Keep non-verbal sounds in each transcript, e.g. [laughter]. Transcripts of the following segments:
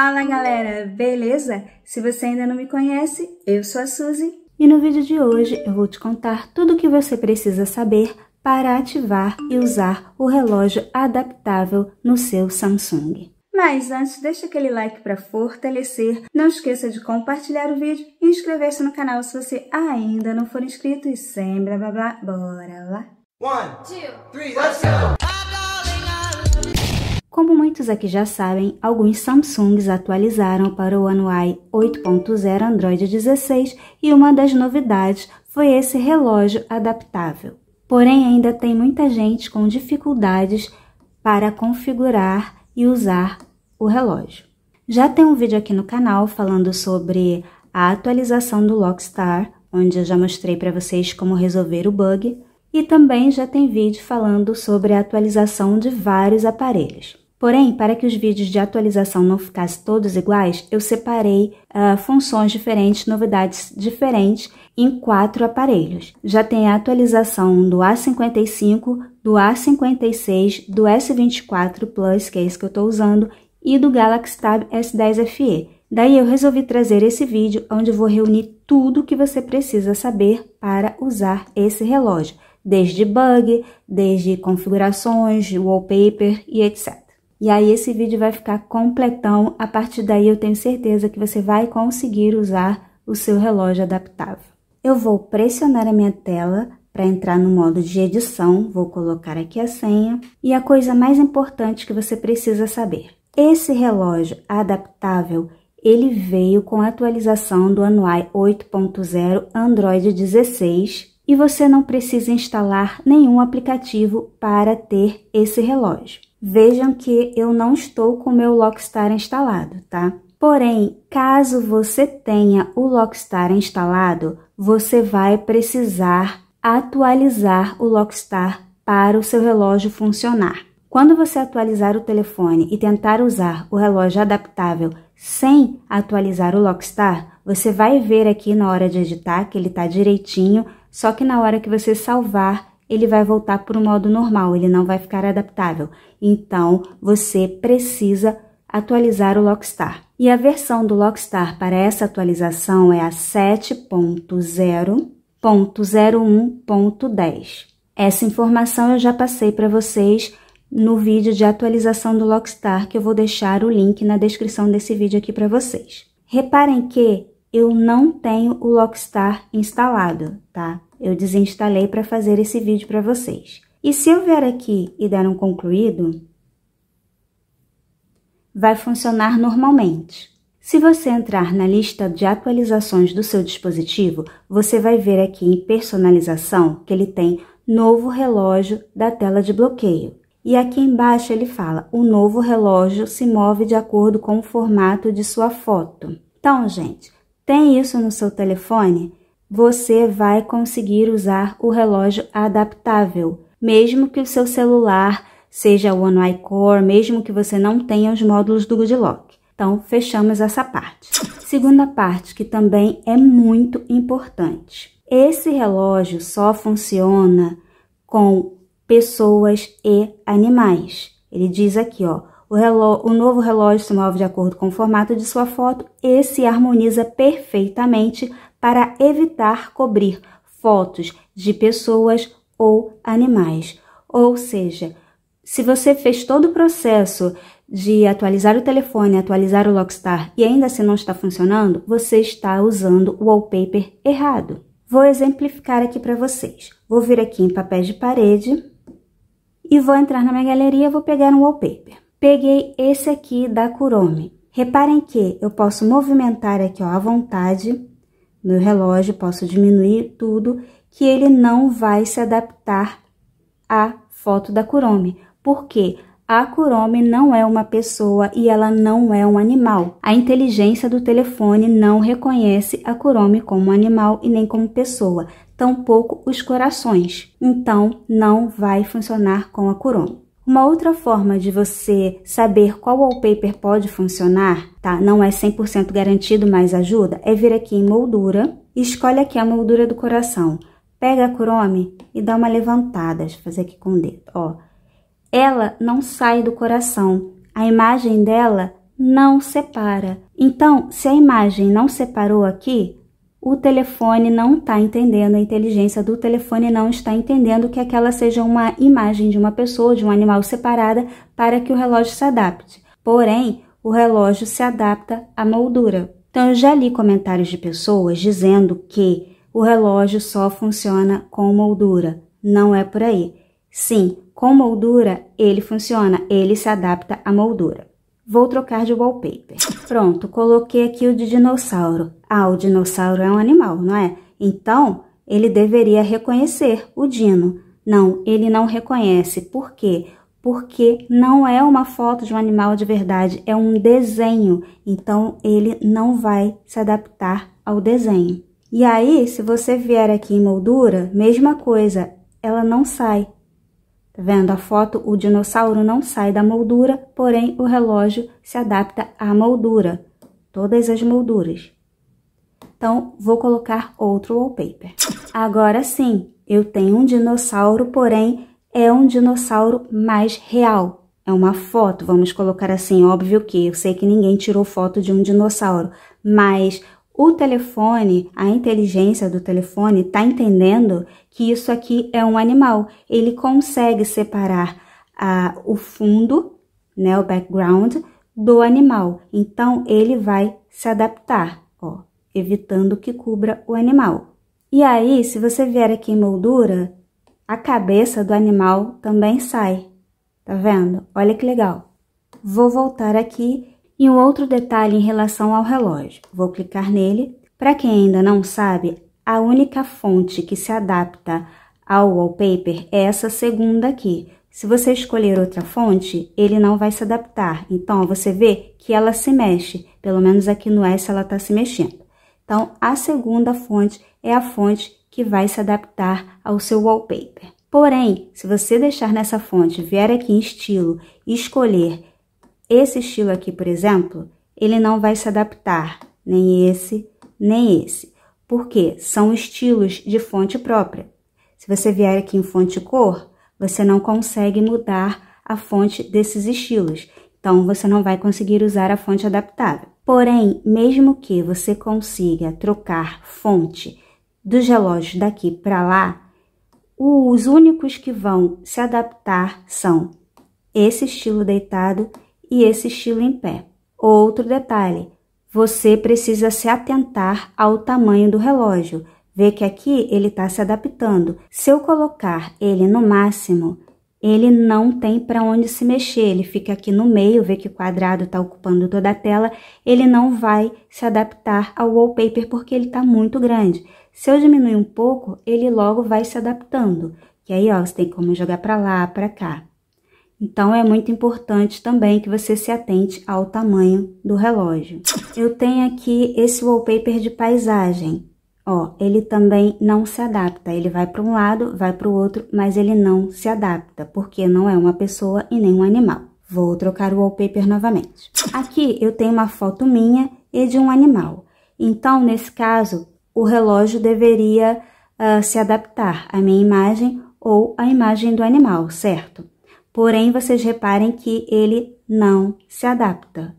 Fala galera, beleza? Se você ainda não me conhece, eu sou a Suzy e no vídeo de hoje eu vou te contar tudo o que você precisa saber para ativar e usar o relógio adaptável no seu Samsung. Mas antes, deixa aquele like para fortalecer, não esqueça de compartilhar o vídeo e inscrever-se no canal se você ainda não for inscrito e sem blá blá blá, bora lá! One, two, three, let's go! Como muitos aqui já sabem, alguns Samsungs atualizaram para o One UI 8.0 Android 16 e uma das novidades foi esse relógio adaptável. Porém, ainda tem muita gente com dificuldades para configurar e usar o relógio. Já tem um vídeo aqui no canal falando sobre a atualização do Lockstar, onde eu já mostrei para vocês como resolver o bug, e também já tem vídeo falando sobre a atualização de vários aparelhos. Porém, para que os vídeos de atualização não ficassem todos iguais, eu separei uh, funções diferentes, novidades diferentes em quatro aparelhos. Já tem a atualização do A55, do A56, do S24 Plus, que é esse que eu estou usando, e do Galaxy Tab S10 FE. Daí eu resolvi trazer esse vídeo onde vou reunir tudo que você precisa saber para usar esse relógio, desde bug, desde configurações, wallpaper e etc. E aí esse vídeo vai ficar completão, a partir daí eu tenho certeza que você vai conseguir usar o seu relógio adaptável. Eu vou pressionar a minha tela para entrar no modo de edição, vou colocar aqui a senha. E a coisa mais importante que você precisa saber, esse relógio adaptável, ele veio com a atualização do Anuai 8.0 Android 16 e você não precisa instalar nenhum aplicativo para ter esse relógio. Vejam que eu não estou com o meu Lockstar instalado, tá? Porém, caso você tenha o Lockstar instalado, você vai precisar atualizar o Lockstar para o seu relógio funcionar. Quando você atualizar o telefone e tentar usar o relógio adaptável sem atualizar o Lockstar, você vai ver aqui na hora de editar que ele está direitinho, só que na hora que você salvar ele vai voltar para o modo normal, ele não vai ficar adaptável. Então, você precisa atualizar o Lockstar. E a versão do Lockstar para essa atualização é a 7.0.01.10. Essa informação eu já passei para vocês no vídeo de atualização do Lockstar, que eu vou deixar o link na descrição desse vídeo aqui para vocês. Reparem que eu não tenho o Lockstar instalado, tá? Eu desinstalei para fazer esse vídeo para vocês. E se eu vier aqui e der um concluído, vai funcionar normalmente. Se você entrar na lista de atualizações do seu dispositivo, você vai ver aqui em personalização que ele tem novo relógio da tela de bloqueio. E aqui embaixo ele fala, o novo relógio se move de acordo com o formato de sua foto. Então, gente, tem isso no seu telefone, você vai conseguir usar o relógio adaptável, mesmo que o seu celular seja o One mesmo que você não tenha os módulos do Good Lock. Então, fechamos essa parte. Segunda parte, que também é muito importante. Esse relógio só funciona com pessoas e animais. Ele diz aqui, ó, o, relógio, o, novo relógio se move de acordo com o formato de sua foto e se harmoniza perfeitamente para evitar cobrir fotos de pessoas ou animais. Ou seja, se você fez todo o processo de atualizar o telefone, atualizar o Lockstar e ainda assim não está funcionando, você está usando o wallpaper errado. Vou exemplificar aqui para vocês. Vou vir aqui em papéis de parede e vou entrar na minha galeria, e vou pegar um wallpaper. Peguei esse aqui da Kurome. Reparem que eu posso movimentar aqui, ó, à vontade, no relógio, posso diminuir tudo, que ele não vai se adaptar à foto da Kurome. porque A Kurome não é uma pessoa e ela não é um animal. A inteligência do telefone não reconhece a Kurome como animal e nem como pessoa, tampouco os corações. Então, não vai funcionar com a Kurome. Uma outra forma de você saber qual wallpaper pode funcionar, tá? Não é 100% garantido, mas ajuda, é vir aqui em moldura, escolhe aqui a moldura do coração. Pega a Chrome e dá uma levantada, deixa eu fazer aqui com o dedo, ó. Ela não sai do coração, a imagem dela não separa. Então, se a imagem não separou aqui, o telefone não está entendendo, a inteligência do telefone não está entendendo que aquela seja uma imagem de uma pessoa, de um animal separada, para que o relógio se adapte. Porém, o relógio se adapta à moldura. Então, eu já li comentários de pessoas dizendo que o relógio só funciona com moldura. Não é por aí. Sim, com moldura ele funciona, ele se adapta à moldura. Vou trocar de wallpaper. Pronto, coloquei aqui o de dinossauro. Ah, o dinossauro é um animal, não é? Então, ele deveria reconhecer o dino. Não, ele não reconhece. Por quê? Porque não é uma foto de um animal de verdade, é um desenho. Então, ele não vai se adaptar ao desenho. E aí, se você vier aqui em moldura, mesma coisa, ela não sai, Vendo a foto, o dinossauro não sai da moldura, porém o relógio se adapta à moldura, todas as molduras. Então, vou colocar outro wallpaper. Agora sim, eu tenho um dinossauro, porém é um dinossauro mais real. É uma foto, vamos colocar assim, óbvio que eu sei que ninguém tirou foto de um dinossauro, mas o telefone, a inteligência do telefone está entendendo que isso aqui é um animal. Ele consegue separar o fundo, né, o background, do animal. Então, ele vai se adaptar, ó, evitando que cubra o animal. E aí, se você vier aqui em moldura, a cabeça do animal também sai. Tá vendo? Olha que legal. Vou voltar aqui e um outro detalhe em relação ao relógio. Vou clicar nele. Para quem ainda não sabe, a única fonte que se adapta ao wallpaper é essa segunda aqui. Se você escolher outra fonte, ele não vai se adaptar. Então, você vê que ela se mexe. Pelo menos aqui no S ela está se mexendo. Então, a segunda fonte é a fonte que vai se adaptar ao seu wallpaper. Porém, se você deixar nessa fonte, vier aqui em estilo e escolher esse estilo aqui, por exemplo, ele não vai se adaptar, nem esse, nem esse, porque são estilos de fonte própria. Se você vier aqui em fonte cor, você não consegue mudar a fonte desses estilos, então você não vai conseguir usar a fonte adaptável. Porém, mesmo que você consiga trocar fonte dos relógios daqui para lá, os únicos que vão se adaptar são esse estilo deitado e esse estilo em pé. Outro detalhe, você precisa se atentar ao tamanho do relógio. Vê que aqui ele está se adaptando. Se eu colocar ele no máximo, ele não tem para onde se mexer, ele fica aqui no meio, vê que o quadrado está ocupando toda a tela, ele não vai se adaptar ao wallpaper porque ele está muito grande. Se eu diminuir um pouco, ele logo vai se adaptando, que aí ó, você tem como jogar para lá, para cá. Então é muito importante também que você se atente ao tamanho do relógio. Eu tenho aqui esse wallpaper de paisagem. Ó, ele também não se adapta, ele vai para um lado, vai para o outro, mas ele não se adapta, porque não é uma pessoa e nem um animal. Vou trocar o wallpaper novamente. Aqui eu tenho uma foto minha e de um animal. Então, nesse caso, o relógio deveria uh, se adaptar à minha imagem ou à imagem do animal, certo? Porém, vocês reparem que ele não se adapta.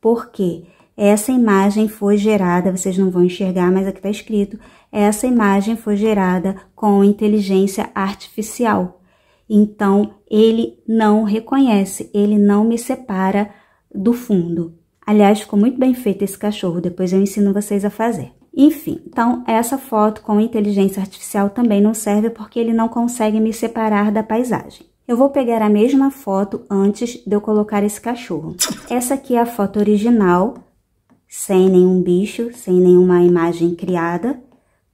Por quê? Essa imagem foi gerada, vocês não vão enxergar, mas aqui está escrito: essa imagem foi gerada com inteligência artificial. Então, ele não reconhece, ele não me separa do fundo. Aliás, ficou muito bem feito esse cachorro, depois eu ensino vocês a fazer. Enfim, então essa foto com inteligência artificial também não serve porque ele não consegue me separar da paisagem. Eu vou pegar a mesma foto antes de eu colocar esse cachorro. [laughs] Essa aqui é a foto original, sem nenhum bicho, sem nenhuma imagem criada,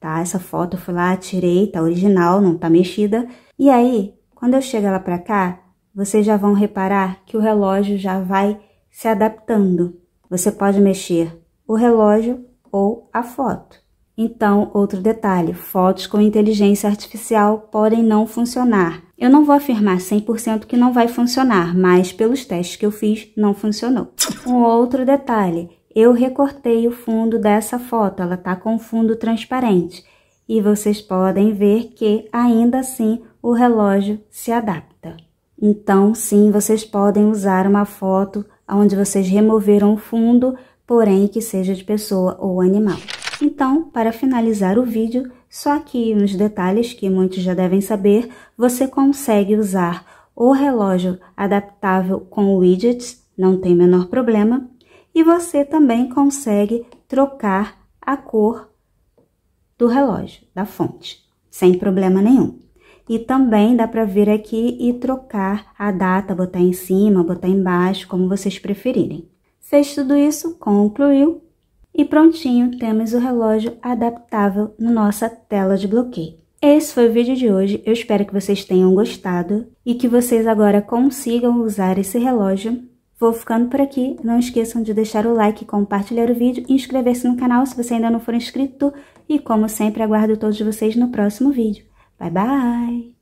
tá? Essa foto eu fui lá, tirei, tá original, não tá mexida. E aí, quando eu chego lá pra cá, vocês já vão reparar que o relógio já vai se adaptando. Você pode mexer o relógio ou a foto. Então, outro detalhe, fotos com inteligência artificial podem não funcionar eu não vou afirmar 100% que não vai funcionar, mas pelos testes que eu fiz, não funcionou. Um outro detalhe, eu recortei o fundo dessa foto, ela tá com fundo transparente. E vocês podem ver que, ainda assim, o relógio se adapta. Então, sim, vocês podem usar uma foto onde vocês removeram o fundo, porém que seja de pessoa ou animal. Então, para finalizar o vídeo, só que nos detalhes que muitos já devem saber, você consegue usar o relógio adaptável com widgets, não tem menor problema, e você também consegue trocar a cor do relógio, da fonte, sem problema nenhum. E também dá para vir aqui e trocar a data, botar em cima, botar embaixo, como vocês preferirem. Fez tudo isso, concluiu, e prontinho temos o relógio adaptável na nossa tela de bloqueio. Esse foi o vídeo de hoje, eu espero que vocês tenham gostado e que vocês agora consigam usar esse relógio. Vou ficando por aqui, não esqueçam de deixar o like, compartilhar o vídeo e inscrever-se no canal se você ainda não for inscrito. E como sempre, aguardo todos vocês no próximo vídeo. Bye, bye!